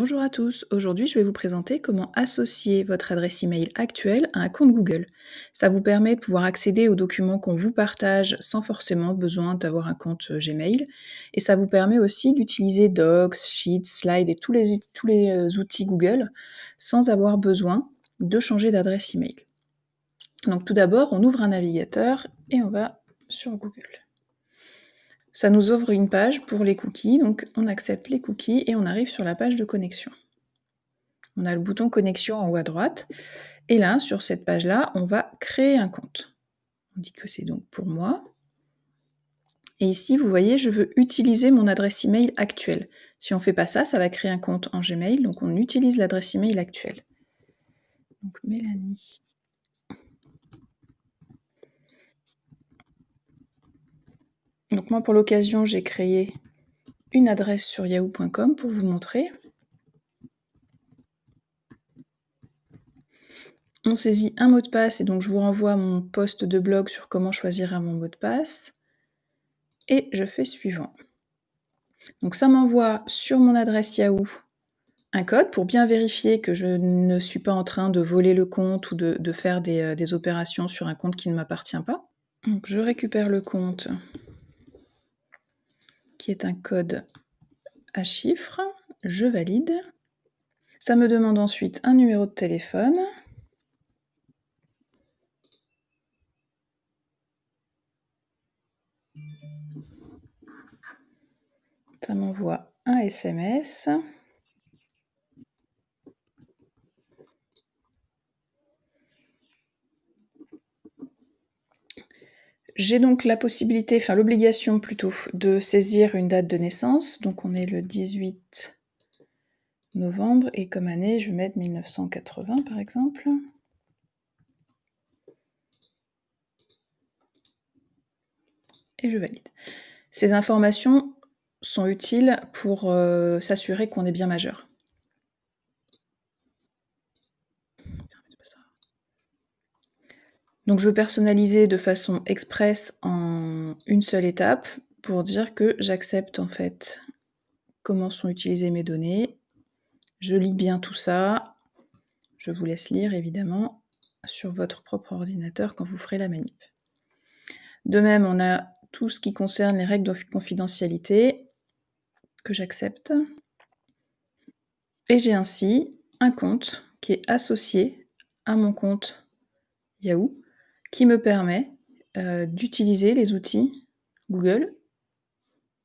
Bonjour à tous, aujourd'hui je vais vous présenter comment associer votre adresse email actuelle à un compte Google. Ça vous permet de pouvoir accéder aux documents qu'on vous partage sans forcément besoin d'avoir un compte euh, Gmail et ça vous permet aussi d'utiliser Docs, Sheets, Slides et tous les, tous les euh, outils Google sans avoir besoin de changer d'adresse email. Donc tout d'abord, on ouvre un navigateur et on va sur Google. Ça nous ouvre une page pour les cookies, donc on accepte les cookies et on arrive sur la page de connexion. On a le bouton connexion en haut à droite et là, sur cette page-là, on va créer un compte. On dit que c'est donc pour moi. Et ici, vous voyez, je veux utiliser mon adresse email actuelle. Si on ne fait pas ça, ça va créer un compte en Gmail, donc on utilise l'adresse email actuelle. Donc Mélanie moi pour l'occasion j'ai créé une adresse sur yahoo.com pour vous montrer. On saisit un mot de passe et donc je vous renvoie mon poste de blog sur comment choisir un mot de passe. Et je fais suivant. Donc ça m'envoie sur mon adresse Yahoo un code pour bien vérifier que je ne suis pas en train de voler le compte ou de, faire euh, des, opérations sur un compte qui ne m'appartient pas. je récupère le compte qui est un code à chiffres. Je valide. Ça me demande ensuite un numéro de téléphone. Ça m'envoie un SMS. J'ai donc la possibilité, enfin l'obligation plutôt, de saisir une date de naissance. Donc on est le 18 novembre et comme année, je vais mettre 1980 par exemple. Et je valide. Ces informations sont utiles pour euh, s'assurer qu'on est bien majeur. Donc je veux personnaliser de façon express en une seule étape pour dire que j'accepte en fait comment sont utilisées mes données. Je lis bien tout ça. Je vous laisse lire évidemment sur votre propre ordinateur quand vous ferez la manip. De même, on a tout ce qui concerne les règles de confidentialité que j'accepte. Et j'ai ainsi un compte qui est associé à mon compte Yahoo qui me permet euh, d'utiliser les outils Google,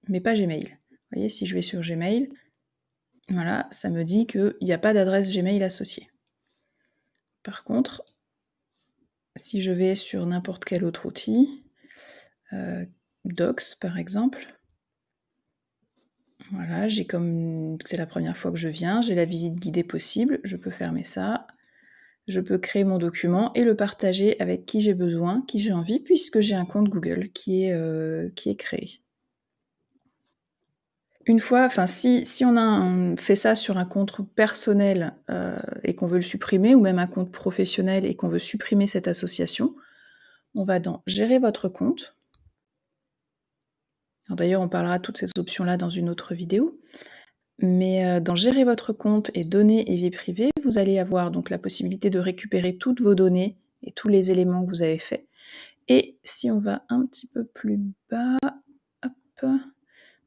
mais pas Gmail. Vous voyez, si je vais sur Gmail, voilà, ça me dit qu'il n'y a pas d'adresse Gmail associée. Par contre, si je vais sur n'importe quel autre outil, euh, Docs par exemple, voilà, j'ai comme c'est la première fois que je viens, j'ai la visite guidée possible, je peux fermer ça je peux créer mon document et le partager avec qui j'ai besoin, qui j'ai envie, puisque j'ai un compte Google qui est, euh, créé. Une fois, enfin, si, on a fait ça sur un compte personnel euh, et qu'on veut le supprimer, ou même un compte professionnel et qu'on veut supprimer cette association, on va dans Gérer votre compte. D'ailleurs, on parlera de toutes ces options-là dans une autre vidéo. Mais euh, dans Gérer votre compte et Données et vie privée, vous allez avoir donc la possibilité de récupérer toutes vos données et tous les éléments que vous avez faits. Et si on va un petit peu plus bas,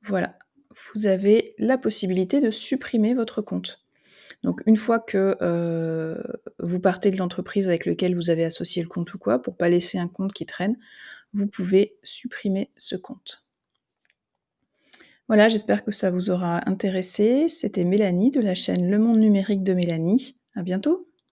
voilà, vous avez la possibilité de supprimer votre compte. Donc une fois que euh, vous partez de l'entreprise avec laquelle vous avez associé le compte ou quoi, pour pas laisser un compte qui traîne, vous pouvez supprimer ce compte. Voilà, j'espère que ça vous aura intéressé. C'était Mélanie de la chaîne Le Monde Numérique de Mélanie. À bientôt!